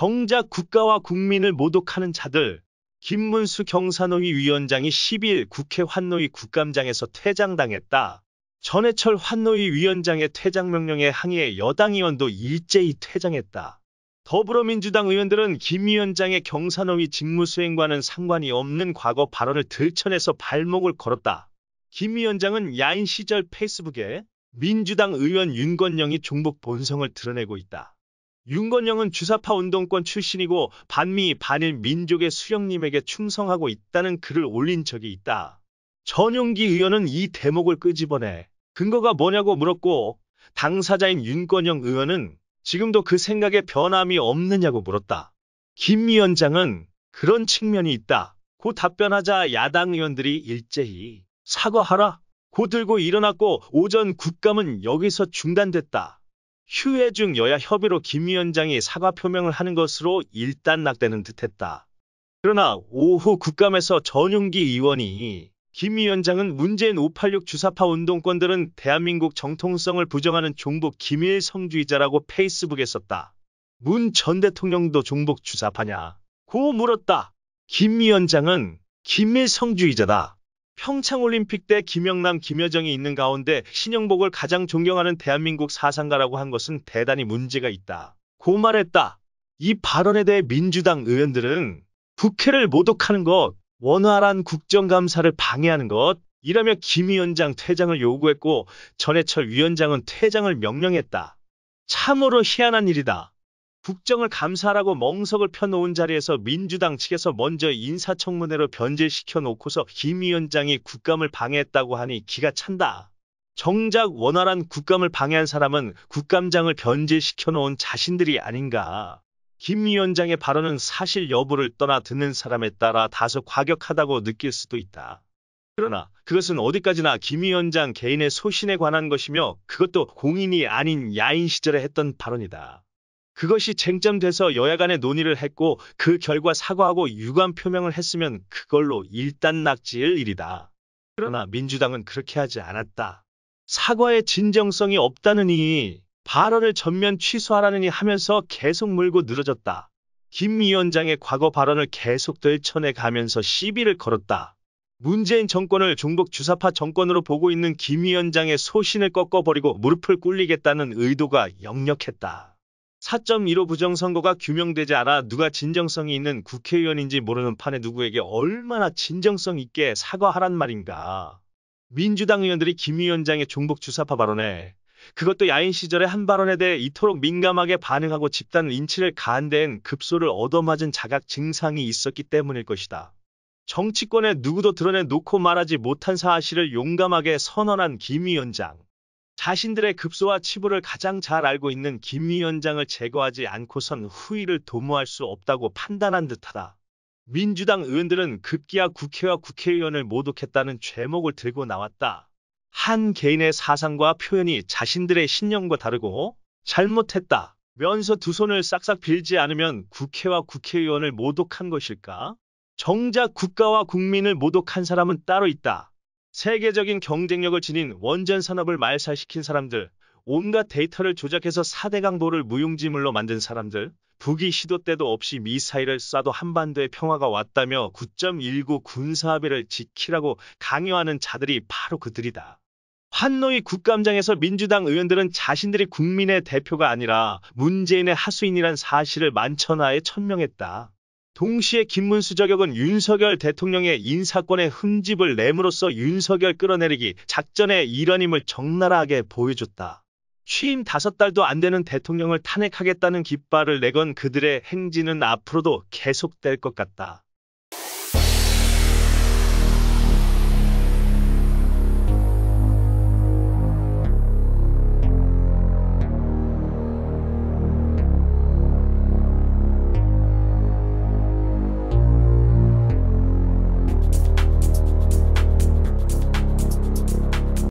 정작 국가와 국민을 모독하는 자들 김문수 경사노위 위원장이 1 0일 국회 환노위 국감장에서 퇴장당했다. 전해철 환노위 위원장의 퇴장 명령에 항의해 여당 의원도 일제히 퇴장했다. 더불어민주당 의원들은 김 위원장의 경사노위 직무수행과는 상관이 없는 과거 발언을 들춰내서 발목을 걸었다. 김 위원장은 야인 시절 페이스북에 민주당 의원 윤건영이 종북 본성을 드러내고 있다. 윤건영은 주사파 운동권 출신이고 반미 반일 민족의 수령님에게 충성하고 있다는 글을 올린 적이 있다. 전용기 의원은 이 대목을 끄집어내 근거가 뭐냐고 물었고 당사자인 윤건영 의원은 지금도 그 생각에 변함이 없느냐고 물었다. 김 위원장은 그런 측면이 있다. 고 답변하자 야당 의원들이 일제히 사과하라 고 들고 일어났고 오전 국감은 여기서 중단됐다. 휴해중 여야 협의로 김 위원장이 사과 표명을 하는 것으로 일단 낙되는 듯했다. 그러나 오후 국감에서 전용기 의원이 김 위원장은 문재인 586 주사파 운동권들은 대한민국 정통성을 부정하는 종북 김일 성주의자라고 페이스북에 썼다. 문 전 대통령도 종북 주사파냐? 고 물었다. 김 위원장은 김일 성주의자다. 평창올림픽 때 김영남, 김여정이 있는 가운데 신영복을 가장 존경하는 대한민국 사상가라고 한 것은 대단히 문제가 있다. 고 말했다. 이 발언에 대해 민주당 의원들은 국회를 모독하는 것, 원활한 국정감사를 방해하는 것, 이라며 김 위원장 퇴장을 요구했고 전해철 위원장은 퇴장을 명령했다. 참으로 희한한 일이다. 국정을 감사하라고 멍석을 펴놓은 자리에서 민주당 측에서 먼저 인사청문회로 변제시켜 놓고서 김 위원장이 국감을 방해했다고 하니 기가 찬다. 정작 원활한 국감을 방해한 사람은 국감장을 변제시켜 놓은 자신들이 아닌가. 김 위원장의 발언은 사실 여부를 떠나 듣는 사람에 따라 다소 과격하다고 느낄 수도 있다. 그러나 그것은 어디까지나 김 위원장 개인의 소신에 관한 것이며 그것도 공인이 아닌 야인 시절에 했던 발언이다. 그것이 쟁점돼서 여야 간에 논의를 했고 그 결과 사과하고 유감 표명을 했으면 그걸로 일단 낙지일 일이다. 그러나 민주당은 그렇게 하지 않았다. 사과의 진정성이 없다는 이 발언을 전면 취소하라느니 하면서 계속 물고 늘어졌다. 김 위원장의 과거 발언을 계속 들쳐내 가면서 시비를 걸었다. 문재인 정권을 종북 주사파 정권으로 보고 있는 김 위원장의 소신을 꺾어버리고 무릎을 꿇리겠다는 의도가 역력했다. 4.15 부정선거가 규명되지 않아 누가 진정성이 있는 국회의원인지 모르는 판에 누구에게 얼마나 진정성 있게 사과하란 말인가. 민주당 의원들이 김 위원장의 종북 주사파 발언에 그것도 야인 시절의 한 발언에 대해 이토록 민감하게 반응하고 집단 인치를 가한 데엔 급소를 얻어맞은 자각 증상이 있었기 때문일 것이다. 정치권에 누구도 드러내 놓고 말하지 못한 사실을 용감하게 선언한 김 위원장. 자신들의 급소와 치부를 가장 잘 알고 있는 김 위원장을 제거하지 않고선 후위를 도모할 수 없다고 판단한 듯하다. 민주당 의원들은 급기야 국회와 국회의원을 모독했다는 죄목을 들고 나왔다. 한 개인의 사상과 표현이 자신들의 신념과 다르고 잘못했다. 면서 두 손을 싹싹 빌지 않으면 국회와 국회의원을 모독한 것일까? 정작 국가와 국민을 모독한 사람은 따로 있다. 세계적인 경쟁력을 지닌 원전 산업을 말살시킨 사람들, 온갖 데이터를 조작해서 4대 강도를 무용지물로 만든 사람들, 북이 시도 때도 없이 미사일을 쏴도 한반도의 평화가 왔다며 9.19 군사합의를 지키라고 강요하는 자들이 바로 그들이다. 환노이 국감장에서 민주당 의원들은 자신들이 국민의 대표가 아니라 문재인의 하수인이란 사실을 만천하에 천명했다. 동시에 김문수 저격은 윤석열 대통령의 인사권의 흠집을 냄으로써 윤석열 끌어내리기 작전의 일환임을 적나라하게 보여줬다. 취임 다섯 달도 안 되는 대통령을 탄핵하겠다는 깃발을 내건 그들의 행진은 앞으로도 계속될 것 같다.